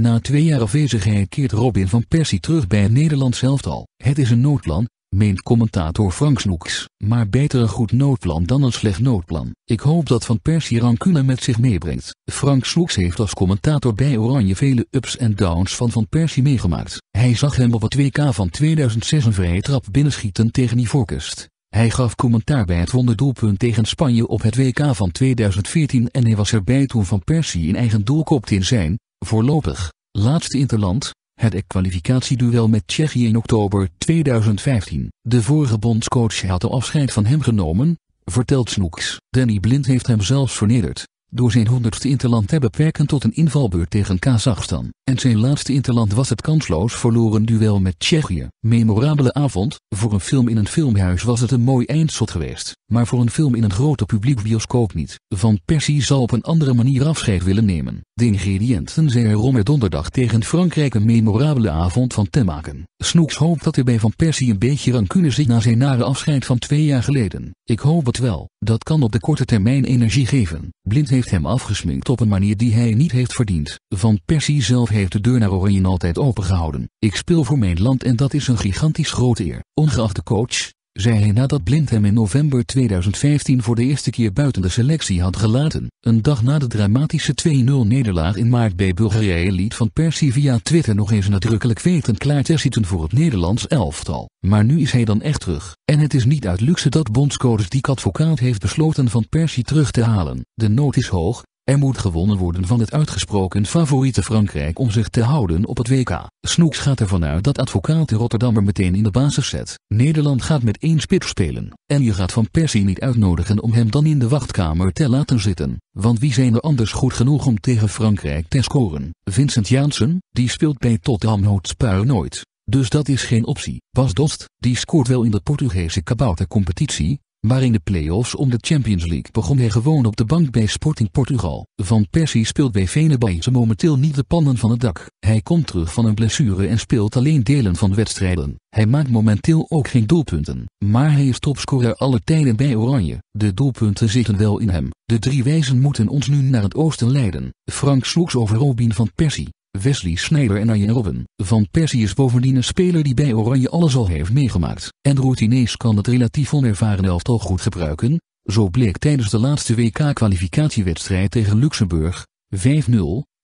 Na twee jaar afwezigheid keert Robin van Persie terug bij het Nederlands al. Het is een noodplan, meent commentator Frank Snoeks. Maar beter een goed noodplan dan een slecht noodplan. Ik hoop dat Van Persie rancune met zich meebrengt. Frank Snoeks heeft als commentator bij Oranje vele ups en downs van Van Persie meegemaakt. Hij zag hem op het WK van 2006 een vrije trap binnenschieten tegen Ivoorkust. Hij gaf commentaar bij het wonderdoelpunt tegen Spanje op het WK van 2014 en hij was erbij toen Van Persie in eigen doel kopte in zijn, Voorlopig, laatste interland, het kwalificatieduel met Tsjechië in oktober 2015. De vorige bondscoach had de afscheid van hem genomen, vertelt Snoeks. Danny Blind heeft hem zelfs vernederd door zijn honderdste interland te beperken tot een invalbeurt tegen Kazachstan. En zijn laatste interland was het kansloos verloren duel met Tsjechië. Memorabele avond, voor een film in een filmhuis was het een mooi eindsot geweest, maar voor een film in een grote publiek bioscoop niet. Van Persie zal op een andere manier afscheid willen nemen. De ingrediënten zijn om er donderdag tegen Frankrijk een memorabele avond van te maken. Snoeks hoopt dat er bij Van Persie een beetje rancune zit na zijn nare afscheid van twee jaar geleden. Ik hoop het wel, dat kan op de korte termijn energie geven. Blind heeft hem afgesminkt op een manier die hij niet heeft verdiend. Van Persie zelf heeft de deur naar Oranje altijd opengehouden. Ik speel voor mijn land en dat is een gigantisch grote eer. Ongeacht de coach, zei hij nadat Blind hem in november 2015 voor de eerste keer buiten de selectie had gelaten. Een dag na de dramatische 2-0-nederlaag in maart bij Bulgarije liet Van Persie via Twitter nog eens nadrukkelijk weten klaar te zitten voor het Nederlands elftal. Maar nu is hij dan echt terug. En het is niet uit luxe dat bondscoach die Advocaat heeft besloten Van Persie terug te halen. De nood is hoog, er moet gewonnen worden van het uitgesproken favoriete Frankrijk om zich te houden op het WK. Snoeks gaat ervan uit dat advocaat de Rotterdammer meteen in de basis zet. Nederland gaat met één spits spelen. En je gaat Van Persie niet uitnodigen om hem dan in de wachtkamer te laten zitten. Want wie zijn er anders goed genoeg om tegen Frankrijk te scoren? Vincent Janssen, die speelt bij Tottenham Hotspur nooit. Dus dat is geen optie. Bas Dost, die scoort wel in de Portugese kaboutercompetitie, maar in de play-offs om de Champions League begon hij gewoon op de bank bij Sporting Portugal. Van Persie speelt bij Venebaize momenteel niet de pannen van het dak. Hij komt terug van een blessure en speelt alleen delen van wedstrijden. Hij maakt momenteel ook geen doelpunten. Maar hij is topscorer alle tijden bij Oranje. De doelpunten zitten wel in hem. De drie wijzen moeten ons nu naar het oosten leiden. Frank Sloeks over Robin van Persie. Wesley Sneijder en Arjen Robben. Van Persie is bovendien een speler die bij Oranje alles al heeft meegemaakt. En routinees kan het relatief onervaren elftal goed gebruiken. Zo bleek tijdens de laatste WK-kwalificatiewedstrijd tegen Luxemburg, 5-0,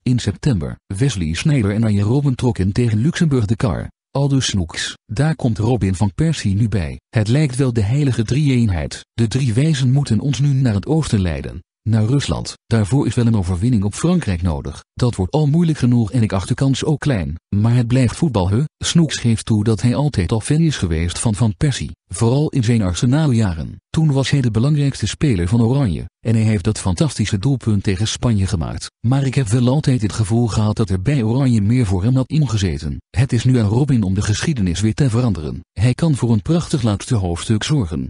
in september. Wesley Sneijder en Arjen Robben trokken tegen Luxemburg de kar. Aldus Snoeks. Daar komt Robin van Persie nu bij. Het lijkt wel de heilige drie-eenheid. De drie wijzen moeten ons nu naar het oosten leiden naar Rusland. Daarvoor is wel een overwinning op Frankrijk nodig. Dat wordt al moeilijk genoeg en ik achterkans kans ook klein. Maar het blijft voetbal, hè? Snoeks geeft toe dat hij altijd al fan is geweest van Van Persie. Vooral in zijn Arsenaaljaren. Toen was hij de belangrijkste speler van Oranje. En hij heeft dat fantastische doelpunt tegen Spanje gemaakt. Maar ik heb wel altijd het gevoel gehad dat er bij Oranje meer voor hem had ingezeten. Het is nu aan Robin om de geschiedenis weer te veranderen. Hij kan voor een prachtig laatste hoofdstuk zorgen.